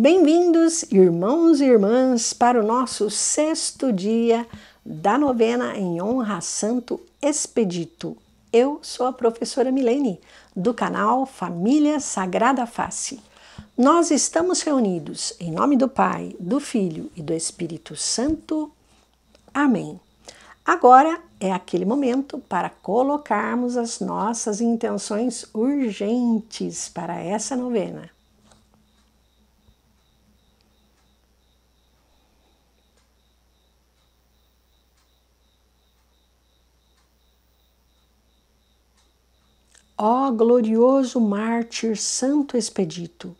Bem-vindos, irmãos e irmãs, para o nosso sexto dia da novena em honra a Santo Expedito. Eu sou a professora Milene, do canal Família Sagrada Face. Nós estamos reunidos em nome do Pai, do Filho e do Espírito Santo. Amém. Agora é aquele momento para colocarmos as nossas intenções urgentes para essa novena. Ó glorioso mártir Santo Expedito,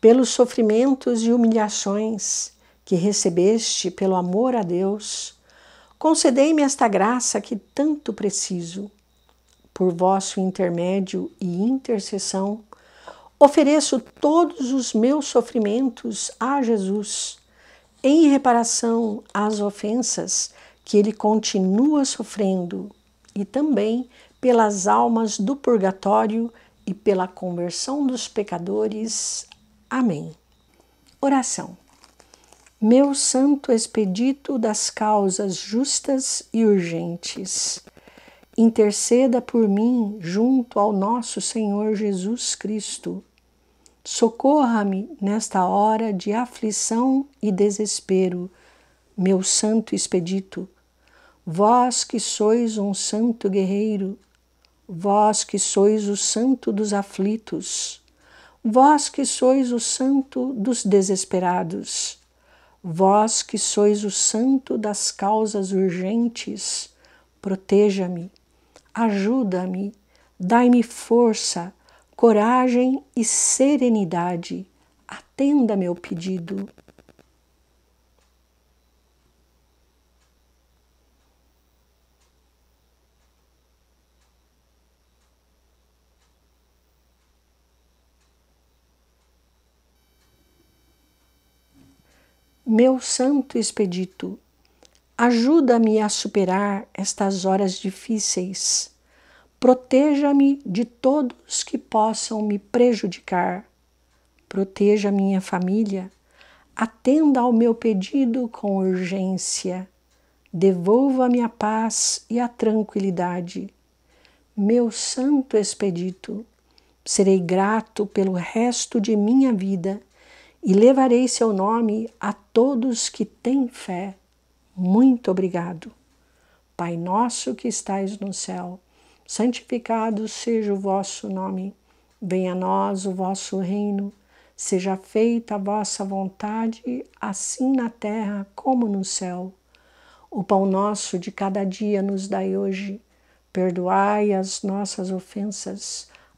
pelos sofrimentos e humilhações que recebeste pelo amor a Deus, concedei-me esta graça que tanto preciso. Por vosso intermédio e intercessão, ofereço todos os meus sofrimentos a Jesus, em reparação às ofensas que ele continua sofrendo e também pelas almas do purgatório e pela conversão dos pecadores. Amém. Oração. Meu santo expedito das causas justas e urgentes, interceda por mim junto ao nosso Senhor Jesus Cristo. Socorra-me nesta hora de aflição e desespero, meu santo expedito Vós que sois um santo guerreiro, vós que sois o santo dos aflitos, vós que sois o santo dos desesperados, vós que sois o santo das causas urgentes, proteja-me, ajuda-me, dai-me força, coragem e serenidade, atenda meu pedido. meu santo expedito, ajuda-me a superar estas horas difíceis. Proteja-me de todos que possam me prejudicar. Proteja minha família. Atenda ao meu pedido com urgência. Devolva-me a paz e a tranquilidade. Meu santo expedito, serei grato pelo resto de minha vida e levarei seu nome a todos que têm fé. Muito obrigado. Pai nosso que estais no céu, santificado seja o vosso nome. Venha a nós o vosso reino. Seja feita a vossa vontade, assim na terra como no céu. O pão nosso de cada dia nos dai hoje. Perdoai as nossas ofensas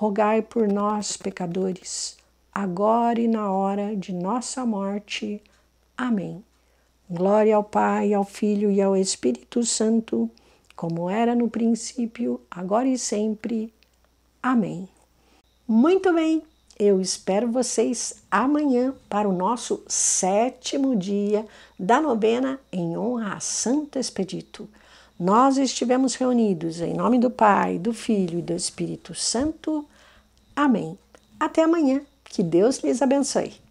rogai por nós, pecadores, agora e na hora de nossa morte. Amém. Glória ao Pai, ao Filho e ao Espírito Santo, como era no princípio, agora e sempre. Amém. Muito bem, eu espero vocês amanhã para o nosso sétimo dia da novena em honra a Santo Expedito. Nós estivemos reunidos em nome do Pai, do Filho e do Espírito Santo. Amém. Até amanhã. Que Deus lhes abençoe.